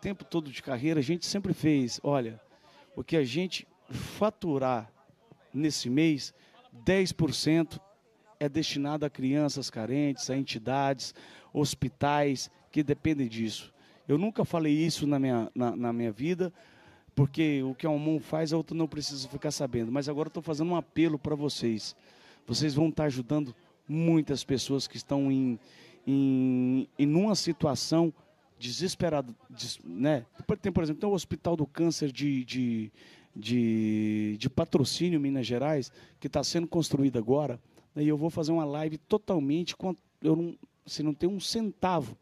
tempo todo de carreira, a gente sempre fez, olha, o que a gente faturar nesse mês, 10% é destinado a crianças carentes, a entidades, hospitais que dependem disso. Eu nunca falei isso na minha, na, na minha vida, porque o que a mão faz, a outra não precisa ficar sabendo. Mas agora estou fazendo um apelo para vocês. Vocês vão estar tá ajudando muitas pessoas que estão em, em, em uma situação desesperado, des, né? Tem, por exemplo, tem o Hospital do Câncer de, de, de, de Patrocínio, Minas Gerais, que está sendo construído agora, né? e eu vou fazer uma live totalmente, com, eu não, assim, não tem um centavo,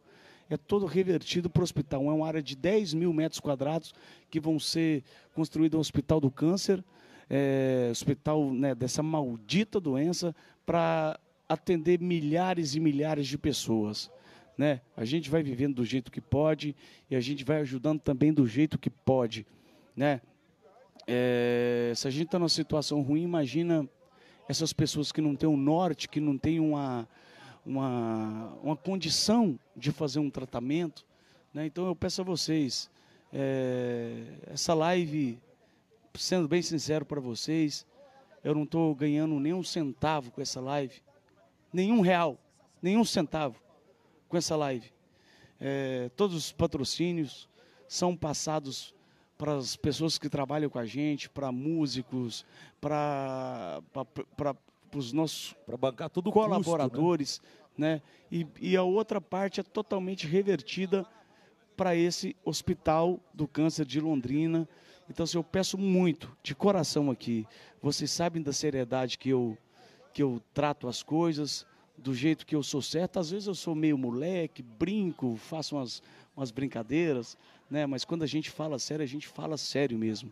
é todo revertido para o hospital. É uma área de 10 mil metros quadrados que vão ser construído um hospital do câncer, é, hospital né, dessa maldita doença, para atender milhares e milhares de pessoas. Né? A gente vai vivendo do jeito que pode e a gente vai ajudando também do jeito que pode, né? É, se a gente está numa situação ruim, imagina essas pessoas que não têm um norte, que não têm uma, uma, uma condição de fazer um tratamento. Né? Então eu peço a vocês, é, essa live, sendo bem sincero para vocês, eu não estou ganhando nenhum centavo com essa live, nenhum real, nenhum centavo com essa live. É, todos os patrocínios são passados para as pessoas que trabalham com a gente, para músicos, para os nossos para bancar todo colaboradores, custo, né? né? E, e a outra parte é totalmente revertida para esse Hospital do Câncer de Londrina. Então, se assim, eu peço muito, de coração aqui. Vocês sabem da seriedade que eu que eu trato as coisas do jeito que eu sou certo. Às vezes eu sou meio moleque, brinco, faço umas, umas brincadeiras, né? mas quando a gente fala sério, a gente fala sério mesmo.